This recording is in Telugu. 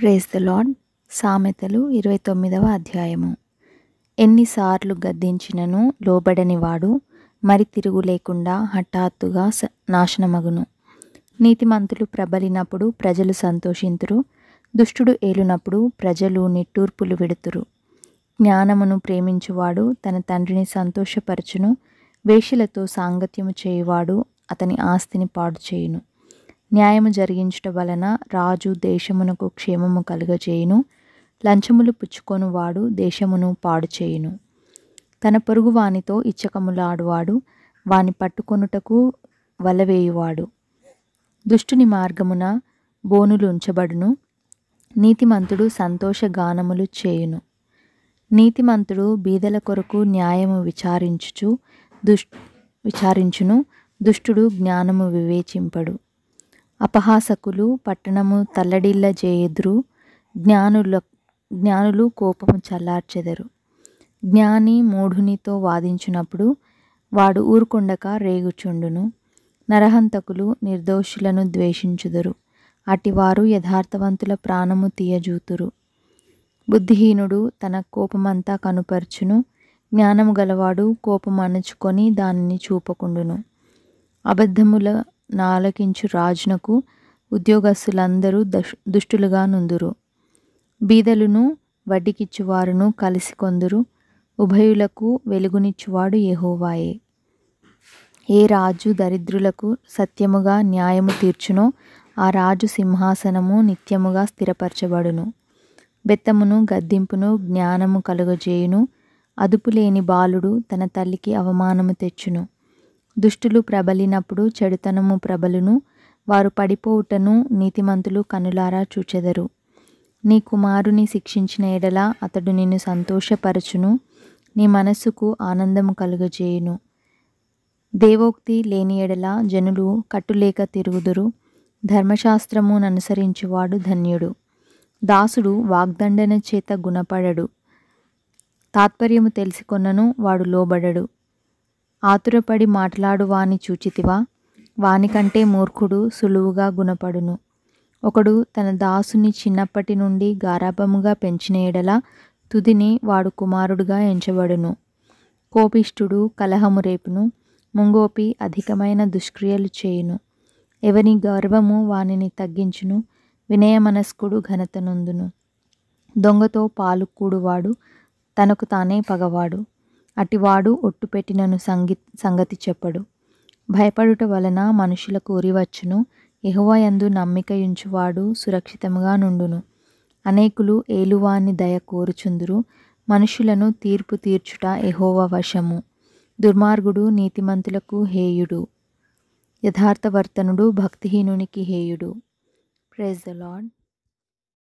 ప్రేస్ ద లాడ్ సామెతలు ఇరవై తొమ్మిదవ అధ్యాయము ఎన్నిసార్లు గద్దించినను లోబడని వాడు మరి తిరుగు లేకుండా హఠాత్తుగా నాశనమగును నీతిమంతులు ప్రబలినప్పుడు ప్రజలు సంతోషింతురు దుష్టుడు ఏలునప్పుడు ప్రజలు నిట్టూర్పులు విడుతురు జ్ఞానమును ప్రేమించువాడు తన తండ్రిని సంతోషపరచును వేషులతో సాంగత్యము చేయువాడు అతని ఆస్తిని పాడు చేయును న్యాయము జరిగించుట వలన రాజు దేశమునకు క్షేమము కలుగజేయును లంచములు వాడు దేశమును పాడు చేయును తన పొరుగు వానితో ఇచ్చకములాడువాడు వాని పట్టుకొనుటకు వలవేయువాడు దుష్టుని మార్గమున బోనులు ఉంచబడును నీతిమంతుడు సంతోష గానములు చేయును నీతిమంతుడు బీదల కొరకు న్యాయము విచారించుచు దుష్ విచారించును దుష్టుడు జ్ఞానము వివేచింపడు అపహాసకులు పట్టణము తల్లడిల్ల జేయుదురు జ్ఞానుల జ్ఞానులు కోపము చల్లార్చెదరు జ్ఞాని మూఢునితో వాదించినప్పుడు వాడు ఊరుకుండక రేగుచుండును నరహంతకులు నిర్దోషులను ద్వేషించుదురు అటివారు యథార్థవంతుల ప్రాణము తీయజూతురు బుద్ధిహీనుడు తన కోపమంతా కనుపరుచును జ్ఞానము గలవాడు కోపం అణుచుకొని దానిని చూపకుండును అబద్ధముల నాలకించు రాజునకు ఉద్యోగస్తులందరూ దష్ దుష్టులుగా నుందురు బీదలును వడ్డీకిచ్చువారును కలిసి కొందరు ఉభయులకు వెలుగునిచ్చువాడు యెహోవాయే ఏ రాజు దరిద్రులకు సత్యముగా న్యాయము తీర్చునో ఆ రాజు సింహాసనము నిత్యముగా స్థిరపరచబడును బెత్తమును గద్దింపును జ్ఞానము కలుగజేయును అదుపులేని బాలుడు తన తల్లికి అవమానము తెచ్చును దుష్టులు ప్రబలినప్పుడు చెడుతనము ప్రబలును వారు పడిపోవుటను నీతిమంతులు కనులారా చూచెదరు నీ కుమారుని శిక్షించిన ఎడల అతడు నిన్ను సంతోషపరచును నీ మనస్సుకు ఆనందము కలుగజేయును దేవోక్తి లేని ఎడల జనులు కట్టులేక తిరుగుదురు ధర్మశాస్త్రముననుసరించువాడు ధన్యుడు దాసుడు వాగ్దండన చేత గుణపడడు తాత్పర్యము తెలుసుకొన్నను వాడు లోబడడు ఆతురపడి మాట్లాడు వాని చూచితివా వానికంటే మూర్ఖుడు సులువుగా గుణపడును ఒకడు తన దాసుని చిన్నప్పటి నుండి గారాభముగా పెంచిన ఎడల తుదిని వాడు కుమారుడుగా ఎంచబడును కోపిష్ఠుడు కలహము రేపును ముంగోపి అధికమైన దుష్క్రియలు చేయును ఎవని గర్వము వానిని తగ్గించును వినయమనస్కుడు ఘనతనుందును దొంగతో పాలు కూడువాడు తనకు తానే పగవాడు అటివాడు పెట్టినను సంగి సంగతి చెప్పడు భయపడుట వలన కోరివచ్చును ఉరివచ్చును యహోవయందు నమ్మికయుంచువాడు సురక్షితముగా నుండును అనేకులు ఏలువాని దయ కోరుచుందురు మనుషులను తీర్పు తీర్చుట ఎహోవ వశము దుర్మార్గుడు నీతిమంతులకు హేయుడు యథార్థవర్తనుడు భక్తిహీనునికి హేయుడు ప్రైజ్ ద లాడ్